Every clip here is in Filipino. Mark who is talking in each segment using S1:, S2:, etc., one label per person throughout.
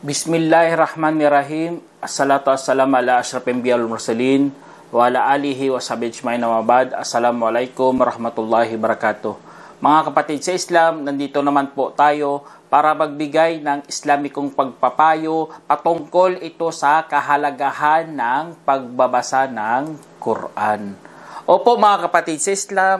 S1: Bismillahirrahmanirrahim. Assalatu wassalamu ala asyrafil anbiya'i wal mursalin wa ala alihi wa sahbihi ajma'in Assalamualaikum warahmatullahi wabarakatuh. Mga kapatid sa Islam, nandito naman po tayo para magbigay ng Islamikong pagpapayo patungkol ito sa kahalagahan ng pagbabasa ng Quran. Opo mga kapatid sa Islam,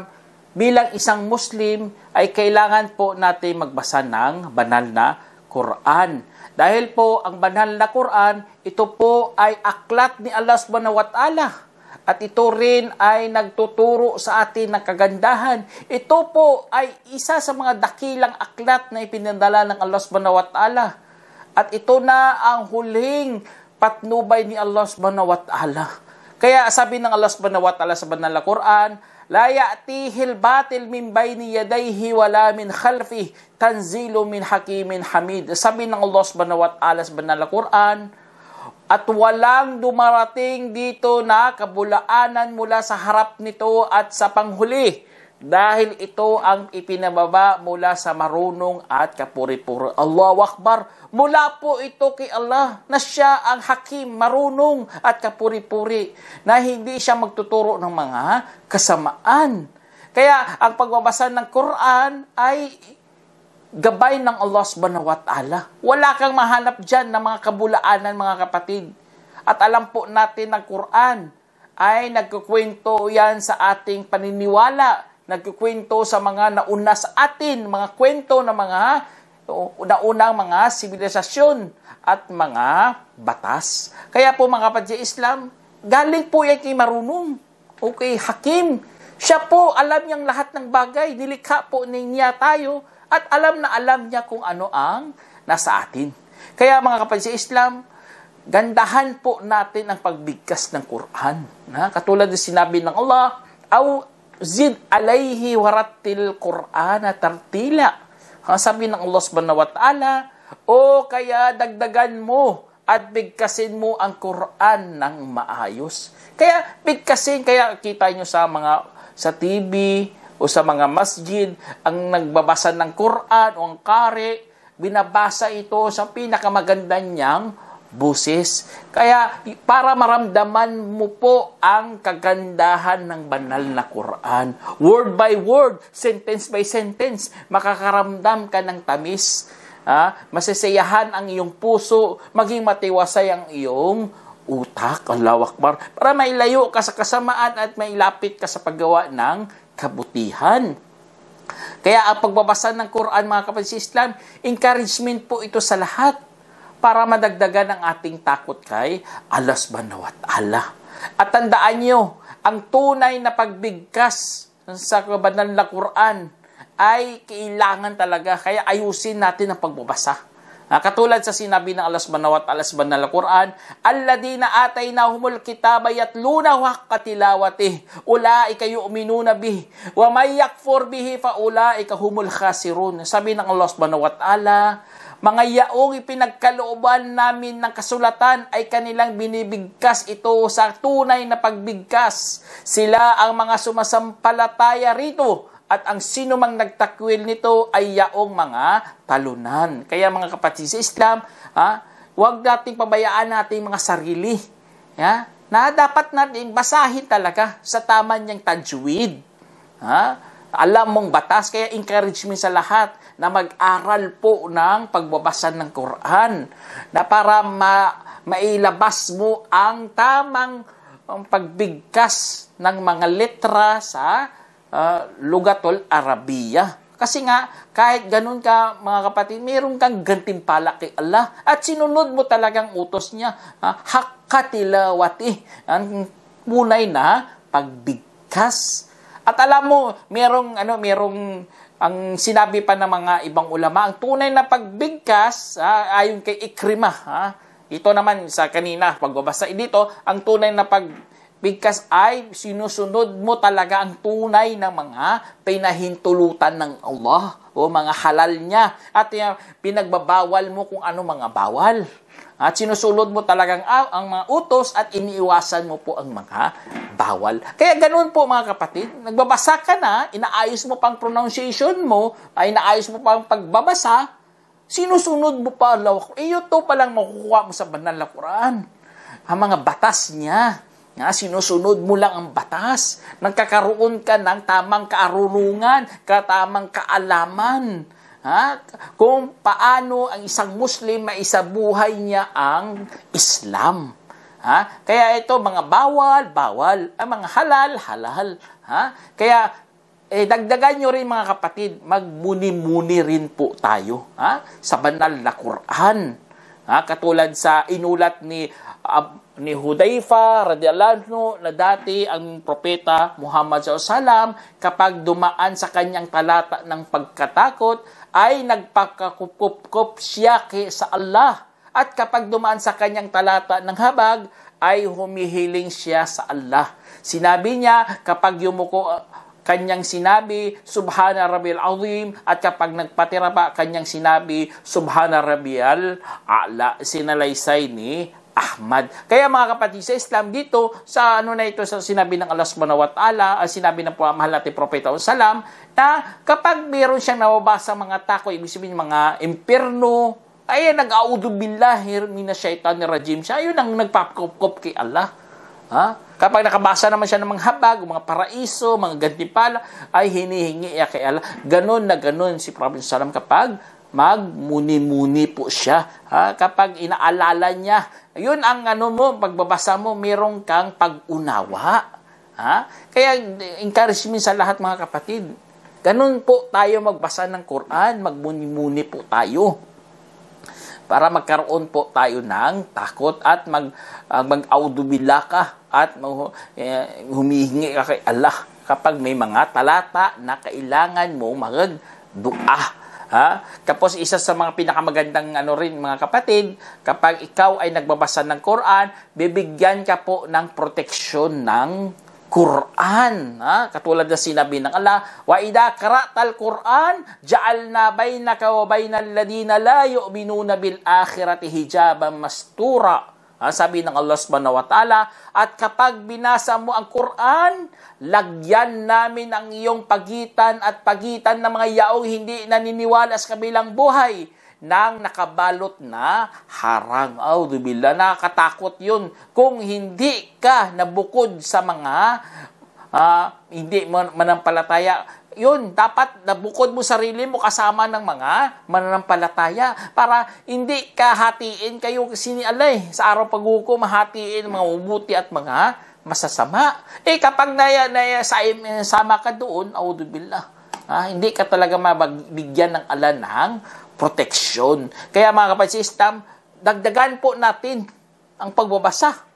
S1: bilang isang Muslim ay kailangan po natin magbasa ng banal na Quran. Dahil po ang banal na Quran, ito po ay aklat ni Allah subhanahu wa ta'ala at ito rin ay nagtuturo sa atin ng kagandahan. Ito po ay isa sa mga dakilang aklat na ipinadala ng Allah subhanahu wa ta'ala. At ito na ang huling patnubay ni Allah subhanahu wa ta'ala. Kaya sabi ng Allah subhanahu wa ta'ala sa banal na Quran, La ya'tihil batil min bayni yadayhi wala min khalfih tanzilu min hakimin hamid. Sabi ng Allah subhanahu wa ta'ala sa banal na Quran, at walang dumarating dito na kabulaanan mula sa harap nito at sa panghuli dahil ito ang ipinababa mula sa marunong at kapuri-puri. Allahu Akbar! Mula po ito kay Allah na siya ang hakim, marunong at kapuri-puri na hindi siya magtuturo ng mga kasamaan. Kaya ang pagbabasa ng Quran ay gabay ng Allah subhanahu wa ta'ala. Wala kang mahanap dyan ng mga kabulaanan mga kapatid. At alam po natin ng Quran ay nagkukwento yan sa ating paniniwala. Nagkukwento sa mga nauna sa atin, mga kwento ng mga naunang mga sibilisasyon at mga batas. Kaya po mga kapatid Islam, galing po yan kay marunong. Okay, hakim. Siya po alam niyang lahat ng bagay. Nilikha po niya tayo at alam na alam niya kung ano ang nasa atin. Kaya mga kapatid sa Islam, gandahan po natin ang pagbigkas ng Quran. Na? Katulad ng sinabi ng Allah, Aw zid alayhi warattil Quran tartila. Ang sabi ng Allah subhanahu wa ta'ala, O kaya dagdagan mo at bigkasin mo ang Quran ng maayos. Kaya bigkasin, kaya kita nyo sa mga sa TV, o sa mga masjid ang nagbabasa ng Quran o ang kare, binabasa ito sa pinakamaganda niyang buses. Kaya para maramdaman mo po ang kagandahan ng banal na Quran. Word by word, sentence by sentence, makakaramdam ka ng tamis. Ha? Masisiyahan ang iyong puso, maging matiwasay ang iyong utak, ang lawakbar, para mailayo ka sa kasamaan at mailapit ka sa paggawa ng kabutihan. Kaya ang pagbabasa ng Quran mga kapatid sa Islam, encouragement po ito sa lahat para madagdagan ang ating takot kay Allah subhanahu wa ta'ala. At tandaan nyo, ang tunay na pagbigkas sa banal na Quran ay kailangan talaga. Kaya ayusin natin ang pagbabasa. Ah, katulad sa sinabi ng alas banaw at alas banal Quran, Alladina atay na humul kitaba yatluna wakatilawati, ulaika yu'minuna bih, wa may yakfur bihi fa ulaika humul khasirun. Sabi ng Allah subhanahu wa ta'ala, mga yaong ipinagkalooban namin ng kasulatan ay kanilang binibigkas ito sa tunay na pagbigkas. Sila ang mga sumasampalataya rito at ang sino mang nagtakwil nito ay yaong mga talunan. Kaya mga kapatid sa Islam, ha, huwag nating pabayaan nating mga sarili. Ha, na dapat natin basahin talaga sa tama niyang tajwid. Ha? Alam mong batas, kaya encouragement sa lahat na mag-aral po ng pagbabasa ng Quran na para ma mailabas mo ang tamang ang pagbigkas ng mga letra sa uh, lugatol Arabiya. Kasi nga, kahit ganun ka mga kapatid, mayroon kang gantimpala kay Allah at sinunod mo talagang utos niya. Ha? Hakatilawati, ang tunay na pagbigkas. At alam mo, merong, ano, merong, ang sinabi pa ng mga ibang ulama, ang tunay na pagbigkas, ha, ayon kay Ikrimah, ha, ito naman sa kanina, pagbabasa dito, ang tunay na pag Because ay sinusunod mo talaga ang tunay ng mga pinahintulutan ng Allah o mga halal niya at uh, pinagbabawal mo kung ano mga bawal. At sinusunod mo talagang ah, ang mga utos at iniiwasan mo po ang mga bawal. Kaya ganoon po mga kapatid, nagbabasa ka na, inaayos mo pang pronunciation mo, ay inaayos mo pang pagbabasa, sinusunod mo pa Allah. Eh, ito palang makukuha mo sa banal na Quran. Ang mga batas niya. Nga, sinusunod mo lang ang batas. Nagkakaroon ka ng tamang kaarunungan, katamang kaalaman. Ha? Kung paano ang isang Muslim maisabuhay niya ang Islam. Ha? Kaya ito, mga bawal, bawal. Ang mga halal, halal. Ha? Kaya, eh, dagdagan nyo rin mga kapatid, magmuni-muni rin po tayo ha? sa banal na Quran. Ha? Katulad sa inulat ni uh, ni Hudayfa radiyallahu anhu na dati ang propeta Muhammad sallam kapag dumaan sa kanyang talata ng pagkatakot ay nagpakakupkup siya sa Allah at kapag dumaan sa kanyang talata ng habag ay humihiling siya sa Allah. Sinabi niya kapag yumuko ah, kanyang sinabi, Subhana Rabbil Azim, at kapag nagpatira pa, kanyang sinabi, Subhana Rabbiyal A'la, sinalaysay ni Ahmad. Kaya mga kapatid sa Islam dito, sa ano na ito sa sinabi ng Allah subhanahu wa ta'ala, ah, sinabi ng mahal natin Propeta Salam, na kapag meron siyang nababasa mga takoy, ibig sabihin mga impyerno, ay nag-audu billahi minasyaitanir rajim siya. Ayun ang nagpapkop kay Allah. Ha? Kapag nakabasa naman siya ng mga habag, mga paraiso, mga gantipala, ay hinihingi niya kay Allah. Ganon na ganon si Prophet Salam kapag magmuni-muni po siya ha? kapag inaalala niya. Yun ang ano mo, pagbabasa mo, merong kang pag-unawa. Ha? Kaya encourage min sa lahat mga kapatid. Ganun po tayo magbasa ng Quran, magmuni-muni po tayo para magkaroon po tayo ng takot at mag uh, mag-audubila ka at uh, humihingi ka kay Allah kapag may mga talata na kailangan mo magdua Ha? Tapos isa sa mga pinakamagandang ano rin mga kapatid, kapag ikaw ay nagbabasa ng Quran, bibigyan ka po ng proteksyon ng Quran. Ha? Katulad ng sinabi ng Allah, Wa idha qara'tal Quran, ja'alna bainaka wa bainal ladina la yu'minuna bil akhirati hijaban mastura. Ah, sabi ng Allah subhanahu wa ta'ala, at kapag binasa mo ang Quran, lagyan namin ang iyong pagitan at pagitan ng mga yaong hindi naniniwala sa kabilang buhay nang nakabalot na harang. Audubila, nakakatakot yun. Kung hindi ka nabukod sa mga uh, hindi manampalataya, yun, dapat nabukod mo sarili mo kasama ng mga mananampalataya para hindi kahatiin kayo sinialay sa araw paghukom, mahatiin mga mabuti at mga masasama. Eh kapag naya, naya, sa, sama ka doon, audubillah. Ah, hindi ka talaga mabigyan ng ala ng proteksyon. Kaya mga kapatid, dagdagan po natin ang pagbabasa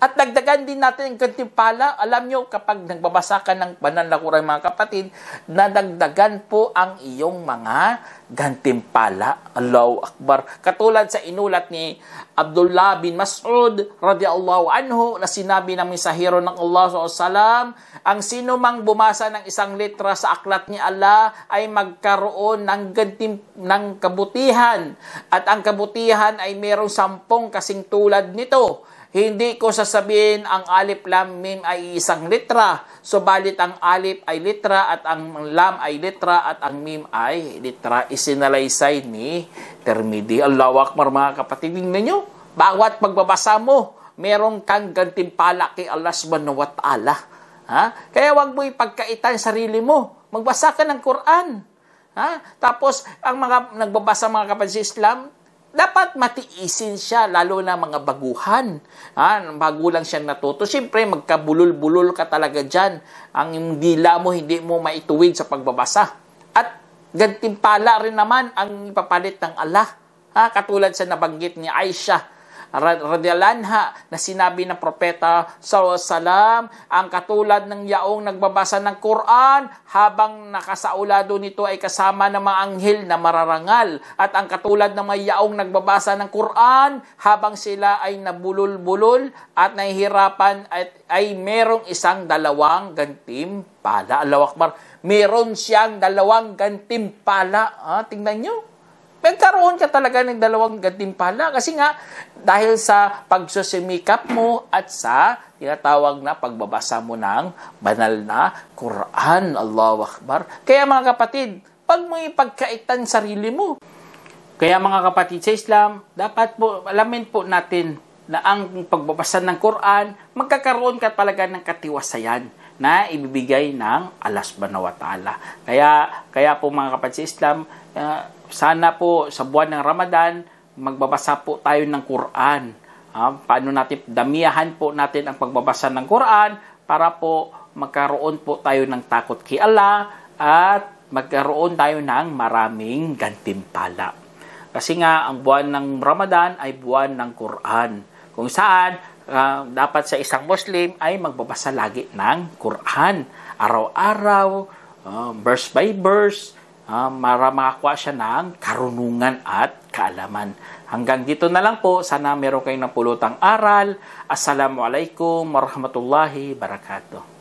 S1: at dagdagan din natin ang gantimpala. Alam nyo, kapag nagbabasa ka ng banal na kuray mga kapatid, nadagdagan po ang iyong mga gantimpala. Allahu Akbar. Katulad sa inulat ni Abdullah bin Mas'ud radiyallahu anhu na sinabi ng misahiro ng Allah SAW, ang sino mang bumasa ng isang letra sa aklat ni Allah ay magkaroon ng, gantim, ng kabutihan. At ang kabutihan ay mayroong sampung kasing tulad nito hindi ko sasabihin ang alif lam mim ay isang litra, subalit ang alif ay litra at ang lam ay litra at ang mim ay litra. Isinalaysay ni Termidi. Allahu Akbar mga kapatid. Tingnan nyo, bawat pagbabasa mo, meron kang gantimpala kay Allah subhanahu wa ta'ala. Ha? Kaya wag mo ipagkaitan sarili mo. Magbasa ka ng Quran. Ha? Tapos, ang mga nagbabasa mga kapatid sa Islam, dapat matiisin siya, lalo na mga baguhan. Ha? Bago lang siyang natuto. Siyempre, magkabulol-bulol ka talaga dyan. Ang dila mo, hindi mo maituwid sa pagbabasa. At gantimpala rin naman ang ipapalit ng Allah. Ha? Katulad sa nabanggit ni Aisha radyalanha na sinabi ng propeta sallam ang katulad ng yaong nagbabasa ng Quran habang nakasaulado nito ay kasama ng mga anghel na mararangal at ang katulad ng mga yaong nagbabasa ng Quran habang sila ay nabulol-bulol at nahihirapan at ay merong isang dalawang gantimpala. Allahu Akbar. Meron siyang dalawang gantimpala. Ah, tingnan niyo magkaroon ka talaga ng dalawang gantimpala. Kasi nga, dahil sa pagsusumikap mo at sa tinatawag na pagbabasa mo ng banal na Quran, Allahu Akbar. Kaya mga kapatid, pag mo pagkaitan sarili mo, kaya mga kapatid sa Islam, dapat po alamin po natin na ang pagbabasa ng Quran, magkakaroon ka talaga ng katiwasayan na ibibigay ng Allah subhanahu wa ta'ala. Kaya, kaya po mga kapatid sa Islam, uh, sana po sa buwan ng Ramadan, magbabasa po tayo ng Quran. Ah, paano natin, damiyahan po natin ang pagbabasa ng Quran para po magkaroon po tayo ng takot kay Allah at magkaroon tayo ng maraming gantimpala. Kasi nga, ang buwan ng Ramadan ay buwan ng Quran. Kung saan, uh, dapat sa isang Muslim ay magbabasa lagi ng Quran. Araw-araw, uh, verse by verse, uh, maramakuha siya ng karunungan at kaalaman. Hanggang dito na lang po. Sana meron kayong napulutang aral. Assalamualaikum warahmatullahi wabarakatuh.